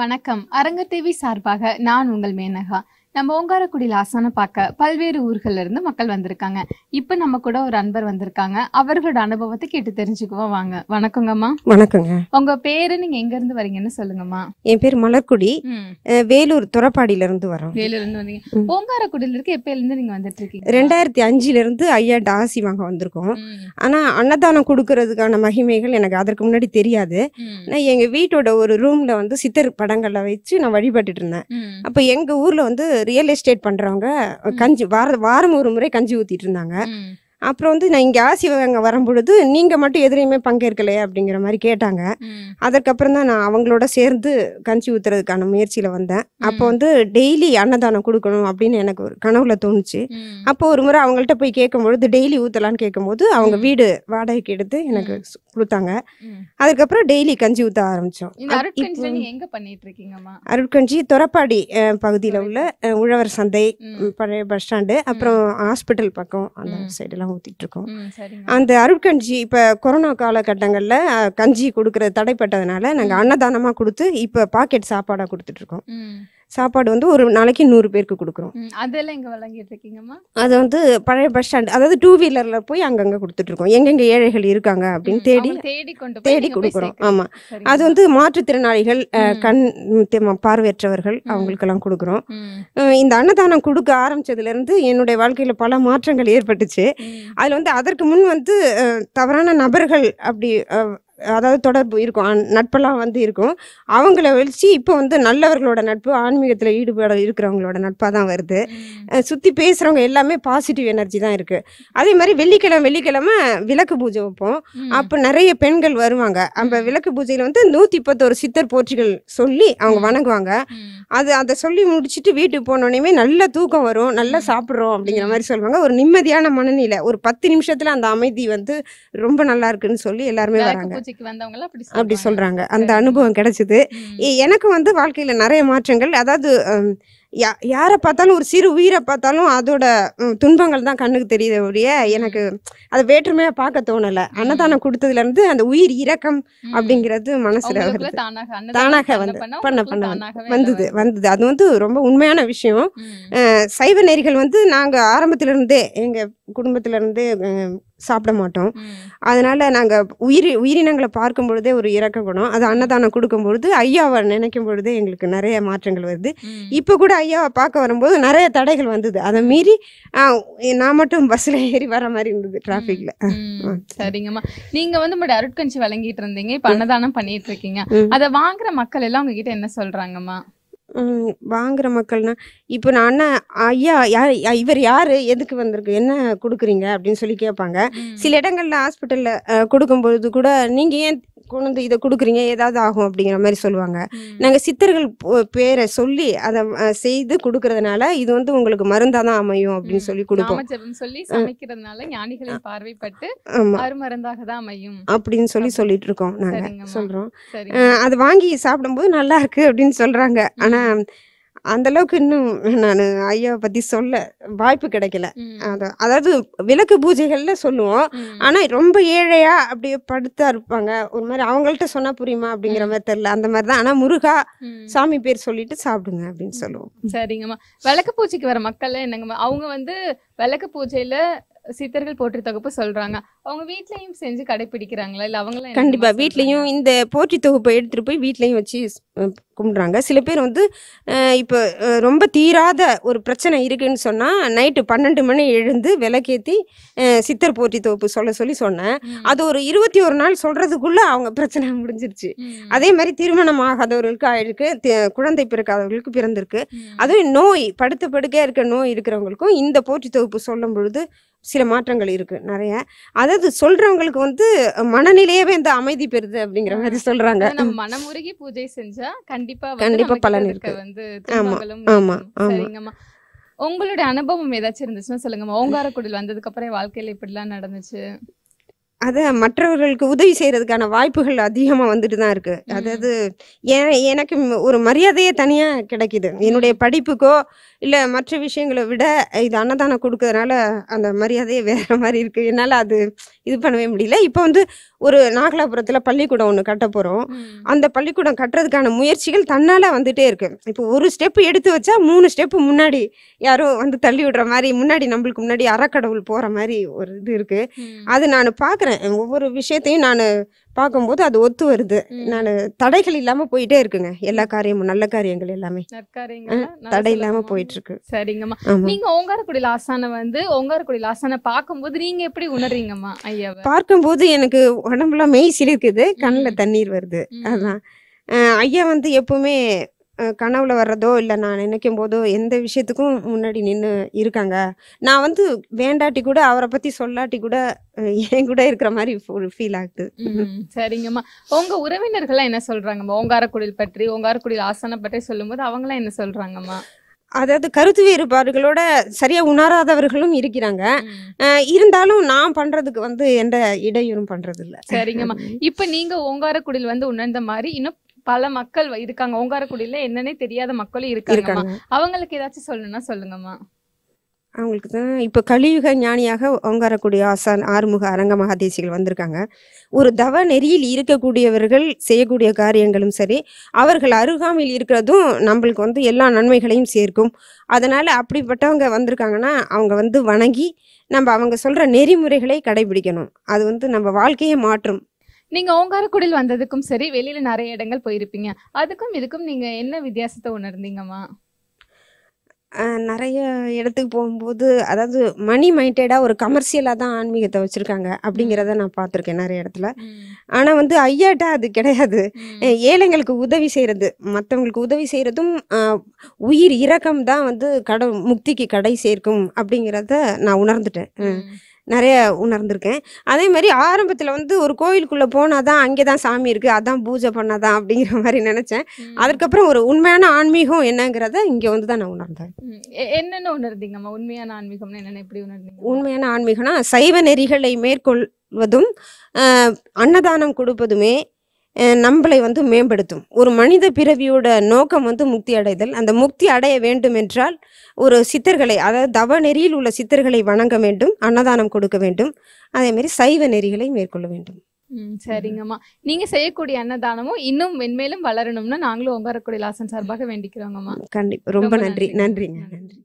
வணக்கம் அரங்கத்தேவி சார்பாக நான் உங்கள் மேனகா நம்ம ஓங்காரக்குடியில் ஆசான பார்க்க பல்வேறு ஊர்கள்ல இருந்து மக்கள் வந்திருக்காங்க இப்ப நம்ம கூட ஒரு அன்பர் வந்திருக்காங்க அவர்களோட அனுபவத்தை கேட்டு தெரிஞ்சுக்குவோம் வாங்க வணக்கங்கம்மா வணக்கங்க உங்க பேரு நீங்க எங்க இருந்து வரீங்கன்னு சொல்லுங்கம்மா என் பேர் மலர்குடி வேலூர் துறப்பாடியில இருந்து வரோம் வேலூர்ல இருந்து வந்தீங்க ஓங்காரக்குடியில இருக்கு எப்பயில இருந்து நீங்க வந்துட்டு இருக்கீங்க ரெண்டாயிரத்தி அஞ்சுல இருந்து ஐயா டாசி வாங்க வந்திருக்கோம் ஆனா அன்னதானம் கொடுக்கறதுக்கான மகிமைகள் எனக்கு அதற்கு முன்னாடி தெரியாது நான் எங்க வீட்டோட ஒரு ரூம்ல வந்து சித்தர் படங்களை வச்சு நான் வழிபட்டுட்டு இருந்தேன் அப்ப எங்க ஊர்ல வந்து ரியல் எஸ்டேட் பண்றவங்க கஞ்சி வார வாரம் ஒரு முறை கஞ்சி ஊத்திட்டு இருந்தாங்க அப்புறம் வந்து நான் இங்கே ஆசிவங்க வரும்பொழுது நீங்கள் மட்டும் எதிரையுமே பங்கேற்கலையே அப்படிங்கிற மாதிரி கேட்டாங்க அதுக்கப்புறம் தான் நான் அவங்களோட சேர்ந்து கஞ்சி ஊத்துறதுக்கான முயற்சியில் வந்தேன் அப்போ வந்து டெய்லி அன்னதானம் கொடுக்கணும் அப்படின்னு எனக்கு ஒரு கனவுல தோணுச்சு அப்போ ஒரு முறை அவங்கள்ட்ட போய் கேட்கும்பொழுது டெய்லி ஊற்றலான்னு கேட்கும்போது அவங்க வீடு வாடகைக்கு எடுத்து எனக்கு கொடுத்தாங்க அதுக்கப்புறம் டெய்லி கஞ்சி ஊற்ற ஆரம்பித்தோம் அருட்கஞ்சி துறப்பாடி பகுதியில் உள்ள உழவர் சந்தை பழைய பஸ் ஸ்டாண்டு அப்புறம் ஹாஸ்பிட்டல் பக்கம் அந்த சைடில் நாங்கள் ஊற்றிட்டு இருக்கோம் அந்த அருட்கஞ்சி இப்போ கொரோனா காலகட்டங்களில் கஞ்சி கொடுக்கறது தடைப்பட்டதுனால நாங்கள் அன்னதானமாக கொடுத்து இப்போ பாக்கெட் சாப்பாடாக கொடுத்துட்ருக்கோம் சாப்பாடு வந்து ஒரு நாளைக்கு நூறு பேருக்கு கொடுக்குறோம் அதெல்லாம் இங்கே வழங்கிட்டு இருக்கீங்கம்மா அது வந்து பழைய பஸ் ஸ்டாண்ட் அதாவது டூ வீலரில் போய் அங்கங்கே கொடுத்துட்ருக்கோம் எங்கெங்கே ஏழைகள் இருக்காங்க அப்படின்னு தேடி தேடி கொண்டு தேடி கொடுக்குறோம் ஆமாம் அது வந்து மாற்றுத்திறனாளிகள் கண் பார்வையற்றவர்கள் அவங்களுக்கெல்லாம் கொடுக்குறோம் இந்த அன்னதானம் கொடுக்க ஆரம்பித்ததுலேருந்து என்னுடைய வாழ்க்கையில் பல மாற்றங்கள் ஏற்பட்டுச்சு அதில் வந்து அதற்கு முன் வந்து தவறான நபர்கள் அப்படி அதாவது தொடர்பு இருக்கும் நட்பெல்லாம் வந்து இருக்கும் அவங்கள வச்சு இப்போ வந்து நல்லவர்களோட நட்பு ஆன்மீகத்தில் ஈடுபாடு இருக்கிறவங்களோட நட்பாக தான் வருது சுற்றி பேசுகிறவங்க எல்லாமே பாசிட்டிவ் எனர்ஜி தான் இருக்குது அதே மாதிரி வெள்ளிக்கிழமை வெள்ளிக்கிழமை விளக்கு பூஜை வைப்போம் அப்போ நிறைய பெண்கள் வருவாங்க அந்த விளக்கு பூஜையில் வந்து நூற்றி பத்தோரு சித்தர் போற்றிகள் சொல்லி அவங்க வணங்குவாங்க அது அதை சொல்லி முடிச்சுட்டு வீட்டுக்கு போனோடனே நல்ல தூக்கம் வரும் நல்லா சாப்பிட்றோம் அப்படிங்கிற மாதிரி சொல்லுவாங்க ஒரு நிம்மதியான மனநிலை ஒரு பத்து நிமிஷத்தில் அந்த அமைதி வந்து ரொம்ப நல்லா இருக்குன்னு சொல்லி எல்லாருமே வராங்க காலேஜுக்கு வந்தவங்க அப்படி அப்படி சொல்றாங்க அந்த அனுபவம் கிடைச்சது எனக்கு வந்து வாழ்க்கையில நிறைய மாற்றங்கள் அதாவது யா யாரை பார்த்தாலும் ஒரு சிறு உயிரை பார்த்தாலும் அதோட துன்பங்கள் தான் கண்ணுக்கு தெரியுது ஒழிய எனக்கு அதை வேற்றுமையாக பார்க்க தோணலை அன்னதானம் கொடுத்ததுலேருந்து அந்த உயிர் இறக்கம் அப்படிங்கிறது மனசில் வருது தானாக வந்து பண்ண பண்ண வந்தது வந்தது அது வந்து ரொம்ப உண்மையான விஷயம் சைவ நெறிகள் வந்து நாங்கள் ஆரம்பத்திலிருந்தே எங்கள் குடும்பத்திலேருந்து சாப்பிட மாட்டோம் அதனால நாங்கள் உயிர் உயிரினங்களை பார்க்கும் பொழுதே ஒரு இறக்க குணம் அது அன்னதானம் கொடுக்கும் பொழுது ஐயாவை நினைக்கும் பொழுதே எங்களுக்கு நிறைய மாற்றங்கள் வருது இப்போ கூட ஐயாவை பார்க்க வரும்போது நிறைய தடைகள் வந்தது அதை மீறி நான் மட்டும் பஸ்ல ஏறி வர மாதிரி இருந்தது டிராஃபிக்ல சரிங்கம்மா நீங்க வந்து உங்களோட அருட்கஞ்சி வழங்கிட்டு இருந்தீங்க இப்போ அன்னதானம் பண்ணிட்டு இருக்கீங்க அதை வாங்குற மக்கள் எல்லாம் உங்ககிட்ட என்ன சொல்றாங்கம்மா வாங்குற மக்கள்னா இப்போ நான் ஐயா யார் இவர் யார் எதுக்கு வந்திருக்கு என்ன கொடுக்குறீங்க அப்படின்னு சொல்லி கேட்பாங்க சில இடங்களில் ஹாஸ்பிட்டலில் கொடுக்கும்பொழுது கூட நீங்கள் ஏன் கொண்டு வந்து இதை கொடுக்குறீங்க ஏதாவது ஆகும் அப்படிங்கிற மாதிரி சொல்லுவாங்க நாங்கள் சித்தர்கள் பேரை சொல்லி அதை செய்து கொடுக்கறதுனால இது வந்து உங்களுக்கு மருந்தாக தான் அமையும் அப்படின்னு சொல்லி கொடுப்போம் சொல்லி சமைக்கிறதுனால ஞானிகளை பார்வைப்பட்டு மருந்தாக தான் அமையும் அப்படின்னு சொல்லி சொல்லிட்டு இருக்கோம் நாங்கள் சொல்கிறோம் அதை வாங்கி சாப்பிடும்போது நல்லா இருக்கு அப்படின்னு சொல்கிறாங்க ஆனால் அந்தளவுக்கு இன்னும் நான் ஐயாவை பற்றி சொல்ல வாய்ப்பு கிடைக்கல அதான் அதாவது விளக்கு பூஜைகளில் சொல்லுவோம் ஆனால் ரொம்ப ஏழையாக அப்படியே படுத்தா இருப்பாங்க ஒரு மாதிரி அவங்கள்ட்ட சொன்னால் புரியுமா அப்படிங்கிற மாதிரி தெரில அந்த மாதிரி தான் ஆனால் முருகா சாமி பேர் சொல்லிட்டு சாப்பிடுங்க அப்படின்னு சொல்லுவோம் சரிங்கம்மா விளக்கு பூஜைக்கு வர மக்கள்லாம் என்னங்கம்மா அவங்க வந்து விளக்கு பூஜையில் சித்தர்கள் போற்றி தொகுப்பு சொல்கிறாங்க அவங்க வீட்லயும் செஞ்சு கடைபிடிக்கிறாங்களா இல்ல அவங்க கண்டிப்பா வீட்லயும் இந்த போற்றி தொகுப்பை எடுத்துட்டு போய் வீட்லயும் வச்சு கும்பிடுறாங்க சில பேர் வந்து இப்போ ரொம்ப தீராத ஒரு பிரச்சனை இருக்குன்னு சொன்னால் நைட்டு பன்னெண்டு மணி எழுந்து விளக்கேற்றி சித்தர் போற்றி தொகுப்பு சொல்ல சொல்லி சொன்னேன் அது ஒரு இருபத்தி ஒரு நாள் சொல்கிறதுக்குள்ளே அவங்க பிரச்சனை முடிஞ்சிருச்சு அதே மாதிரி திருமணம் ஆகாதவர்களுக்கு ஆயிருக்கு குழந்தை பிறக்காதவர்களுக்கு பிறந்திருக்கு அதுவும் நோய் படுத்த படுக்கையாக இருக்க நோய் இருக்கிறவங்களுக்கும் இந்த போற்றி தொகுப்பு சொல்லும் பொழுது சில மாற்றங்கள் இருக்குது நிறைய அது அதாவது சொல்றவங்களுக்கு வந்து மனநிலையவே இந்த அமைதி பெறுது அப்படிங்கிற மாதிரி சொல்றாங்க நம்ம மனமுருகி பூஜை செஞ்சா கண்டிப்பா கண்டிப்பா பலன் இருக்கு வந்து ஆமா ஆமா ஆமா உங்களுடைய அனுபவம் ஏதாச்சும் இருந்துச்சுன்னா சொல்லுங்கம்மா ஓங்காரக்குடில் வந்ததுக்கு அப்புறம் வாழ்க்கையில இப்படிலாம் நடந்துச்சு அதை மற்றவர்களுக்கு உதவி செய்யறதுக்கான வாய்ப்புகள் அதிகமா வந்துட்டு தான் இருக்கு அதாவது எனக்கு ஒரு மரியாதையே தனியா கிடைக்குது என்னுடைய படிப்புக்கோ இல்ல மற்ற விஷயங்களை விட இது அன்னதானம் கொடுக்கறதுனால அந்த மரியாதையே வேற மாதிரி இருக்கு என்னால அது இது பண்ணவே முடியல இப்போ வந்து ஒரு நாகலாபுரத்துல பள்ளிக்கூடம் ஒன்று கட்ட போறோம் அந்த பள்ளிக்கூடம் கட்டுறதுக்கான முயற்சிகள் தன்னால வந்துட்டே இருக்கு இப்போ ஒரு ஸ்டெப் எடுத்து வச்சா மூணு ஸ்டெப் முன்னாடி யாரோ வந்து தள்ளி விடுற மாதிரி முன்னாடி நம்மளுக்கு முன்னாடி அறக்கடவுள் போற மாதிரி ஒரு இது இருக்கு அது நான் பாக்குறேன் பார்க்குறேன் ஒவ்வொரு விஷயத்தையும் நான் பார்க்கும்போது அது ஒத்து வருது நான் தடைகள் இல்லாம போயிட்டே இருக்குங்க எல்லா காரியமும் நல்ல காரியங்கள் எல்லாமே தடை இல்லாம போயிட்டு இருக்கு சரிங்கம்மா நீங்க ஓங்காரக்குடி லாசான வந்து ஓங்காரக்குடி லாசானை பார்க்கும்போது நீங்க எப்படி உணர்றீங்கம்மா ஐயா பார்க்கும்போது எனக்கு உடம்புலாம் மெய் சிலிருக்குது கண்ணில் தண்ணீர் வருது அதான் ஐயா வந்து எப்பவுமே கனவுல வர்றதோ இல்லை நான் நினைக்கும் போதோ எந்த விஷயத்துக்கும் முன்னாடி நின்று இருக்காங்க நான் வந்து வேண்டாட்டி கூட அவரை பற்றி சொல்லாட்டி கூட என் கூட இருக்கிற மாதிரி ஃபீல் ஆகுது சரிங்கம்மா உங்கள் உறவினர்கள்லாம் என்ன சொல்கிறாங்கம்மா ஓங்காரக்குடியில் பற்றி ஓங்காரக்குடியில் ஆசனை பற்றி சொல்லும்போது அவங்களாம் என்ன சொல்கிறாங்கம்மா அதாவது கருத்து வேறுபாடுகளோட சரியா உணராதவர்களும் இருக்கிறாங்க இருந்தாலும் நான் பண்றதுக்கு வந்து எந்த இடையூறும் பண்றது சரிங்கம்மா இப்ப நீங்க ஓங்காரக்குடியில் வந்து உணர்ந்த மாதிரி இன்னும் பல மக்கள் இருக்காங்க ஓங்காரக்குடியில என்னன்னே தெரியாத மக்களும் இருக்காங்க அவங்களுக்கு ஏதாச்சும் சொல்லணும்னா சொல்லுங்கம்மா அவங்களுக்கு தான் இப்போ கலியுக ஞானியாக ஓங்காரக்கூடிய ஆசான் ஆறுமுக அரங்க மகாதேசிகள் வந்திருக்காங்க ஒரு தவ நெறியில் இருக்கக்கூடியவர்கள் செய்யக்கூடிய காரியங்களும் சரி அவர்கள் அருகாமையில் இருக்கிறதும் நம்மளுக்கு வந்து எல்லா நன்மைகளையும் சேர்க்கும் அதனால் அப்படிப்பட்டவங்க வந்திருக்காங்கன்னா அவங்க வந்து வணங்கி நம்ம அவங்க சொல்கிற நெறிமுறைகளை கடைபிடிக்கணும் அது வந்து நம்ம வாழ்க்கையை மாற்றும் நீங்க ஓங்காரக்குடியில் வந்ததுக்கும் சரி வெளியில நிறைய இடங்கள் போயிருப்பீங்க அதுக்கும் இதுக்கும் நீங்க என்ன வித்தியாசத்தை உணர்ந்தீங்கம்மா நிறைய இடத்துக்கு போகும்போது அதாவது மணி மைண்டடாக ஒரு கமர்ஷியலாக தான் ஆன்மீகத்தை வச்சுருக்காங்க அப்படிங்கிறத நான் பார்த்துருக்கேன் நிறைய இடத்துல ஆனால் வந்து ஐயாட்டா அது கிடையாது ஏழைங்களுக்கு உதவி செய்கிறது மற்றவங்களுக்கு உதவி செய்கிறதும் உயிர் இரக்கம் தான் வந்து கட முக்திக்கு கடை சேர்க்கும் அப்படிங்கிறத நான் உணர்ந்துட்டேன் நிறைய உணர்ந்திருக்கேன் அதே மாதிரி ஆரம்பத்தில் வந்து ஒரு கோவிலுக்குள்ளே போனால் தான் அங்கே தான் சாமி இருக்குது அதான் பூஜை பண்ணாதான் அப்படிங்கிற மாதிரி நினச்சேன் அதுக்கப்புறம் ஒரு உண்மையான ஆன்மீகம் என்னங்கிறத இங்கே வந்து தான் நான் உணர்ந்தேன் என்னென்ன உணர்ந்தீங்கம்மா உண்மையான ஆன்மீகம்னு என்னென்ன எப்படி உணர்ந்தீங்க உண்மையான ஆன்மீகம்னா சைவ நெறிகளை மேற்கொள்வதும் அன்னதானம் கொடுப்பதுமே நம்மளை வந்து மேம்படுத்தும் ஒரு மனித பிறவியோட நோக்கம் வந்து முக்தி அடைதல் அந்த முக்தி அடைய வேண்டும் என்றால் ஒரு சித்தர்களை அதாவது தவ நெறியில் உள்ள சித்தர்களை வணங்க வேண்டும் அன்னதானம் கொடுக்க வேண்டும் அதே மாதிரி சைவ நெறிகளை மேற்கொள்ள வேண்டும் சரிங்கம்மா நீங்க செய்யக்கூடிய அன்னதானமும் இன்னும் மென்மேலும் வளரணும்னு நாங்களும் உங்க கூடிய லாசன் சார்பாக வேண்டிக்கிறோங்கம்மா கண்டிப்பா ரொம்ப நன்றி நன்றிங்க நன்றி